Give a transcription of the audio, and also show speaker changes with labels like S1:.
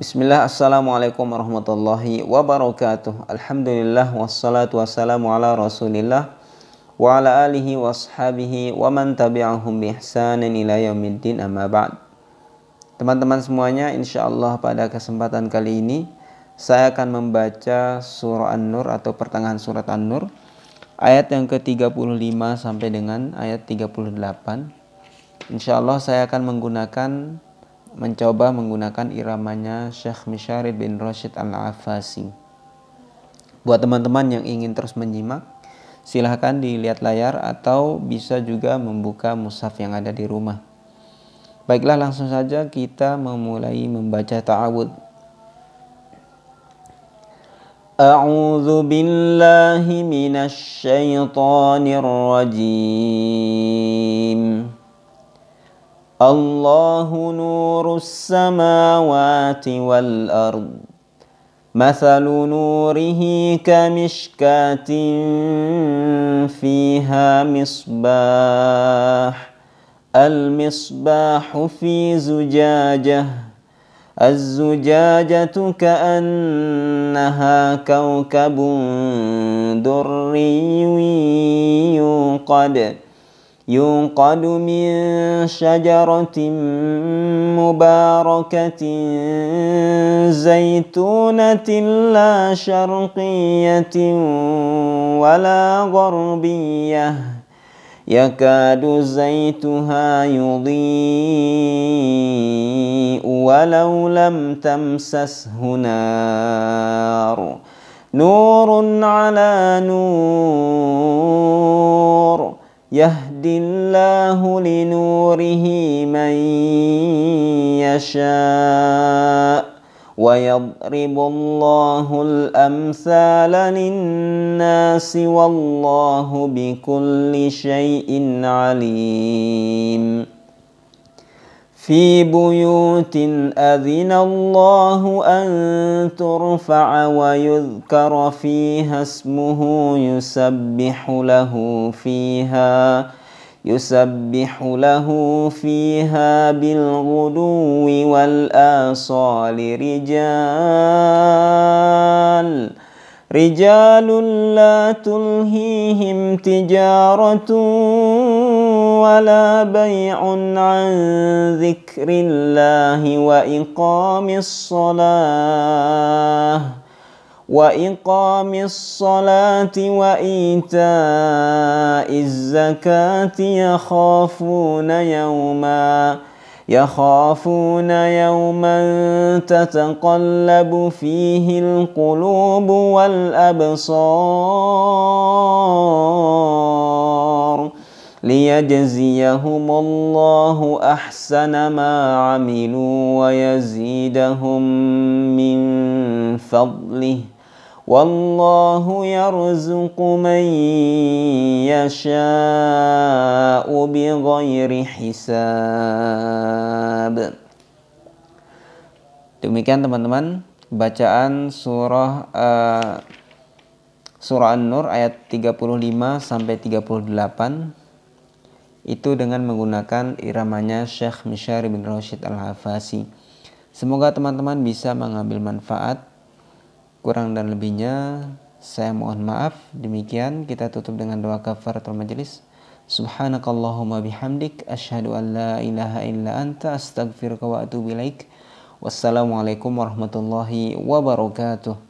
S1: Bismillah, Assalamualaikum warahmatullahi wabarakatuh Alhamdulillah, wassalatu wassalamu ala rasulillah Wa ala alihi wa sahabihi wa man tabi'ahum bi ihsanin ila yaumiddin amma ba'd Teman-teman semuanya, insyaallah pada kesempatan kali ini Saya akan membaca surah An-Nur atau pertengahan surat An-Nur Ayat yang ke-35 sampai dengan ayat 38 Insyaallah saya akan menggunakan mencoba menggunakan iramanya Syekh Misharid bin Rashid Al-Afasi. Buat teman-teman yang ingin terus menyimak, silahkan dilihat layar atau bisa juga membuka mushaf yang ada di rumah. Baiklah langsung saja kita memulai membaca ta'awud. A'udzu billahi minasy syaithanir rajim. الله نور السماوات والأرض مثل نوره كمشكاة فيها مصباح المصباح في زجاجة الزجاجة كأنها كوكب دري يوقد يوقد من شجرة مباركة زيتونة لا شرقية ولا غربية يكاد زيتها يضيء ولو لم تمسسه نار نور على نور يهدي يهد الله لنوره من يشاء ويضرب الله الأمثال للناس والله بكل شيء عليم في بيوت أذن الله أن ترفع ويذكر فيها اسمه يسبح له فيها يسبح له فيها بالغدو والآصال رجال رجال لا تلهيهم تجارة ولا بيع عن ذكر الله وإقام الصلاة وإقام الصلاة وإيتاء الزكاة يخافون يوما يخافون يوما تتقلب فيه القلوب والأبصار ليجزيهم الله أحسن ما عملوا ويزيدهم من فضله والله يرزق من يشاء بغير حساب Demikian teman-teman bacaan surah uh, surah An-Nur ayat 35 sampai 38 itu dengan menggunakan iramanya Syekh Mishar bin Rashid Al-Hafasi. Semoga teman-teman bisa mengambil manfaat Kurang dan lebihnya saya mohon maaf. Demikian kita tutup dengan doa kafaratul majelis. Subhanakallahumma bihamdik asyhadu an la ilaha illa anta astaghfiruka wa atubu Wassalamualaikum warahmatullahi wabarakatuh.